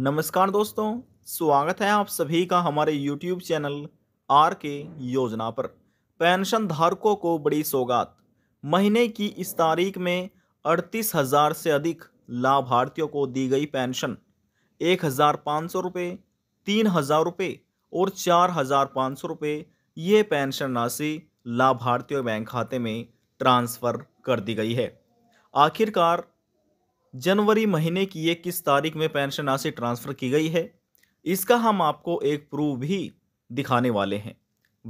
नमस्कार दोस्तों स्वागत है आप सभी का हमारे YouTube चैनल आर के योजना पर पेंशन धारकों को बड़ी सौगात महीने की इस तारीख में अड़तीस हज़ार से अधिक लाभार्थियों को दी गई पेंशन एक हज़ार पाँच सौ रुपये तीन हज़ार रुपये और चार हज़ार पाँच सौ रुपये ये पेंशन राशि लाभार्थियों बैंक खाते में ट्रांसफ़र कर दी गई है आखिरकार जनवरी महीने की ये किस तारीख में पेंशन राशि ट्रांसफ़र की गई है इसका हम आपको एक प्रूफ भी दिखाने वाले हैं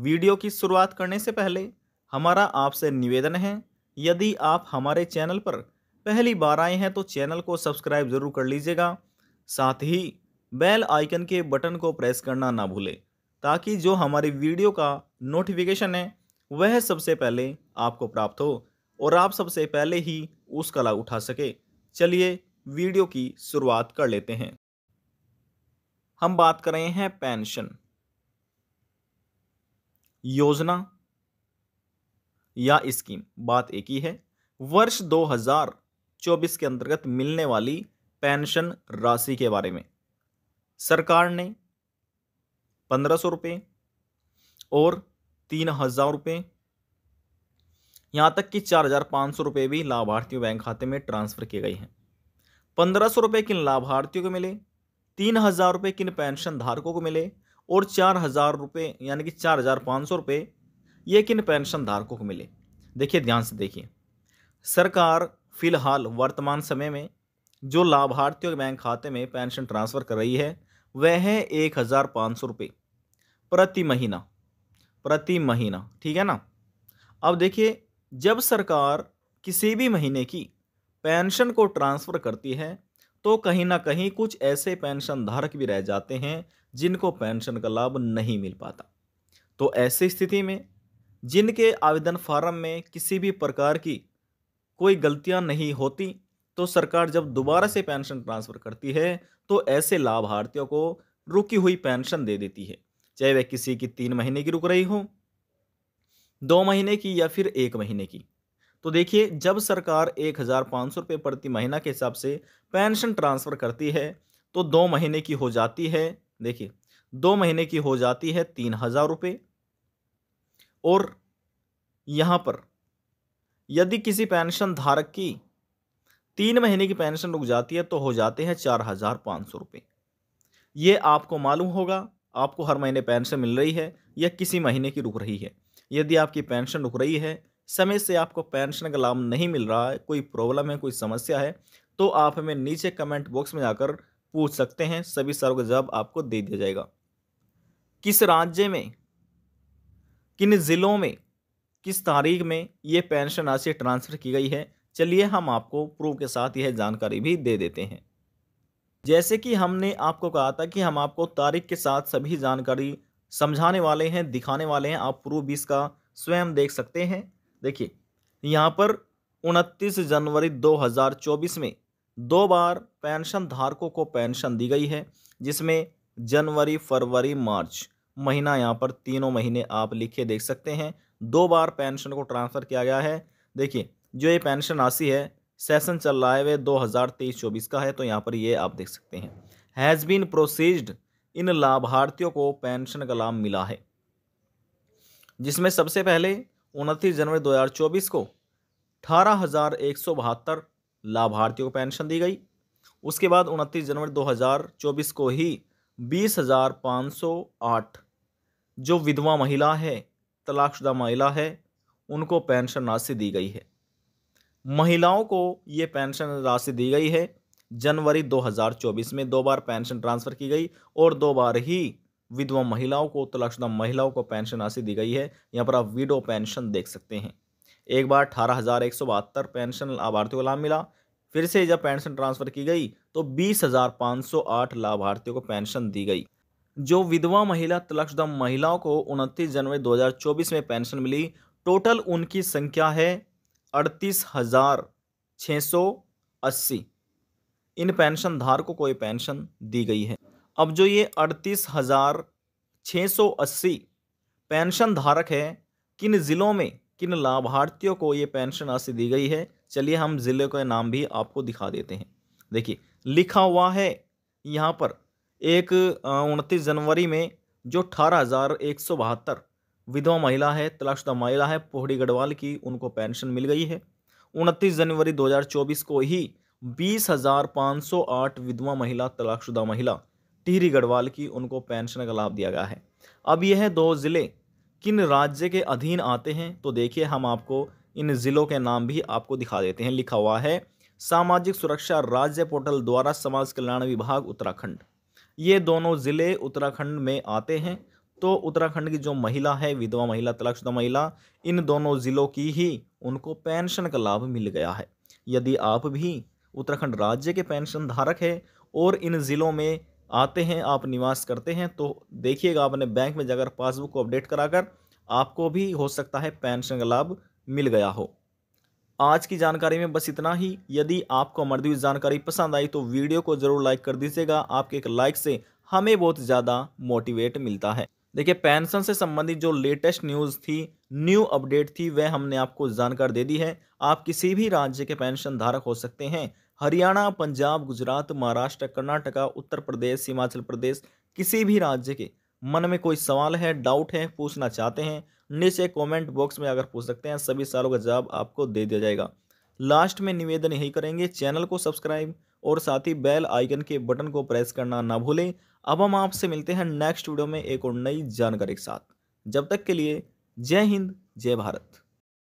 वीडियो की शुरुआत करने से पहले हमारा आपसे निवेदन है यदि आप हमारे चैनल पर पहली बार आए हैं तो चैनल को सब्सक्राइब ज़रूर कर लीजिएगा साथ ही बेल आइकन के बटन को प्रेस करना ना भूलें ताकि जो हमारी वीडियो का नोटिफिकेशन है वह सबसे पहले आपको प्राप्त हो और आप सबसे पहले ही उसका लाभ उठा सके चलिए वीडियो की शुरुआत कर लेते हैं हम बात कर रहे हैं पेंशन योजना या स्कीम बात एक ही है वर्ष 2024 के अंतर्गत मिलने वाली पेंशन राशि के बारे में सरकार ने पंद्रह सौ रुपये और तीन हजार रुपये यहाँ तक कि चार हजार पाँच सौ रुपये भी लाभार्थियों बैंक खाते में ट्रांसफ़र किए गए हैं पंद्रह सौ रुपये किन लाभार्थियों को मिले तीन हज़ार रुपये किन पेंशन धारकों को मिले और चार हज़ार रुपये यानी कि चार हज़ार पाँच सौ रुपये ये किन पेंशन धारकों को मिले देखिए ध्यान से देखिए सरकार फिलहाल वर्तमान समय में जो लाभार्थियों के बैंक खाते में पेंशन ट्रांसफ़र कर रही है वह है एक हज़ार पाँच सौ रुपये प्रति महीना प्रति महीना ठीक है ना अब देखिए जब सरकार किसी भी महीने की पेंशन को ट्रांसफ़र करती है तो कहीं ना कहीं कुछ ऐसे पेंशन धारक भी रह जाते हैं जिनको पेंशन का लाभ नहीं मिल पाता तो ऐसी स्थिति में जिनके आवेदन फार्म में किसी भी प्रकार की कोई गलतियां नहीं होती तो सरकार जब दोबारा से पेंशन ट्रांसफ़र करती है तो ऐसे लाभार्थियों को रुकी हुई पेंशन दे देती है चाहे वह किसी की तीन महीने की रुक रही हो दो महीने की या फिर एक महीने की तो देखिए जब सरकार एक हज़ार पाँच सौ रुपये प्रति महीना के हिसाब से पेंशन ट्रांसफ़र करती है तो दो महीने की हो जाती है देखिए दो महीने की हो जाती है तीन हज़ार रुपये और यहाँ पर यदि किसी पेंशन धारक की तीन महीने की पेंशन रुक जाती है तो हो जाते हैं चार हज़ार पाँच सौ रुपये ये आपको मालूम होगा आपको हर महीने पेंशन मिल रही है या किसी महीने की रुक रही है यदि आपकी पेंशन रुक रही है समय से आपको पेंशन का लाभ नहीं मिल रहा है कोई प्रॉब्लम है कोई समस्या है तो आप हमें नीचे कमेंट बॉक्स में जाकर पूछ सकते हैं सभी सवालों का जवाब आपको दे दिया जाएगा किस राज्य में किन ज़िलों में किस तारीख में ये पेंशन राशि ट्रांसफ़र की गई है चलिए हम आपको प्रूफ के साथ यह जानकारी भी दे देते हैं जैसे कि हमने आपको कहा था कि हम आपको तारीख के साथ सभी जानकारी समझाने वाले हैं दिखाने वाले हैं आप प्रूफ भी इसका स्वयं देख सकते हैं देखिए यहाँ पर 29 जनवरी 2024 में दो बार पेंशन धारकों को पेंशन दी गई है जिसमें जनवरी फरवरी मार्च महीना यहाँ पर तीनों महीने आप लिखे देख सकते हैं दो बार पेंशन को ट्रांसफ़र किया गया है देखिए जो ये पेंशन राशि है सेशन चल रहा है वे दो हज़ार तेईस चौबीस का है तो यहाँ पर ये आप देख सकते हैं हैज़ बीन प्रोसीज्ड इन लाभार्थियों को पेंशन का लाभ मिला है जिसमें सबसे पहले उनतीस जनवरी 2024 को अठारह हज़ार एक सौ बहत्तर लाभार्थियों को पेंशन दी गई उसके बाद उनतीस जनवरी 2024 को ही बीस हज़ार पाँच सौ आठ जो विधवा महिला है तलाकशुदा महिला है उनको पेंशन राशि दी गई है महिलाओं को ये पेंशन राशि दी गई है जनवरी 2024 में दो बार पेंशन ट्रांसफ़र की गई और दो बार ही विधवा महिलाओं को तलाकशुदा महिलाओं को पेंशन राशि दी गई है यहाँ पर आप विडो पेंशन देख सकते हैं एक बार अठारह हज़ार एक सौ बहत्तर पेंशन लाभार्थियों को लाभ मिला फिर से जब पेंशन ट्रांसफ़र की गई तो बीस हज़ार सौ आठ लाभार्थियों को पेंशन दी गई जो विधवा महिला तलाकशुदा महिलाओं को उनतीस जनवरी 2024 में पेंशन मिली टोटल उनकी संख्या है अड़तीस हज़ार छः सौ अस्सी इन पेंशन धारकों को ये पेंशन दी गई है अब जो ये अड़तीस हज़ार छः सौ अस्सी पेंशन धारक है किन ज़िलों में किन लाभार्थियों को ये पेंशन राशि दी गई है चलिए हम ज़िले का नाम भी आपको दिखा देते हैं देखिए लिखा हुआ है यहाँ पर एक उनतीस जनवरी में जो अठारह हज़ार एक सौ बहत्तर विधवा महिला है तलाकशुदा महिला है पोहड़ी गढ़वाल की उनको पेंशन मिल गई है उनतीस जनवरी 2024 को ही बीस हज़ार पाँच सौ आठ विधवा महिला तलाकशुदा महिला टिहरी गढ़वाल की उनको पेंशन का लाभ दिया गया है अब यह दो ज़िले किन राज्य के अधीन आते हैं तो देखिए हम आपको इन ज़िलों के नाम भी आपको दिखा देते हैं लिखा हुआ है सामाजिक सुरक्षा राज्य पोर्टल द्वारा समाज कल्याण विभाग उत्तराखंड ये दोनों ज़िले उत्तराखंड में आते हैं तो उत्तराखंड की जो महिला है विधवा महिला तलाकशुदा महिला इन दोनों ज़िलों की ही उनको पेंशन का लाभ मिल गया है यदि आप भी उत्तराखंड राज्य के पेंशन धारक है और इन ज़िलों में आते हैं आप निवास करते हैं तो देखिएगा आपने बैंक में जाकर पासबुक को अपडेट कराकर आपको भी हो सकता है पेंशन का लाभ मिल गया हो आज की जानकारी में बस इतना ही यदि आपको हमारी जानकारी पसंद आई तो वीडियो को ज़रूर लाइक कर दीजिएगा आपके एक लाइक से हमें बहुत ज़्यादा मोटिवेट मिलता है देखिए पेंशन से संबंधित जो लेटेस्ट न्यूज़ थी न्यू अपडेट थी वह हमने आपको जानकारी दे दी है आप किसी भी राज्य के पेंशन धारक हो सकते हैं हरियाणा पंजाब गुजरात महाराष्ट्र कर्नाटका उत्तर प्रदेश हिमाचल प्रदेश किसी भी राज्य के मन में कोई सवाल है डाउट है पूछना चाहते हैं नीचे कमेंट बॉक्स में अगर पूछ सकते हैं सभी सालों का जवाब आपको दे दिया जाएगा लास्ट में निवेदन यही करेंगे चैनल को सब्सक्राइब और साथ ही बेल आइकन के बटन को प्रेस करना ना भूलें अब हम आपसे मिलते हैं नेक्स्ट वीडियो में एक और नई जानकारी के साथ जब तक के लिए जय हिंद जय भारत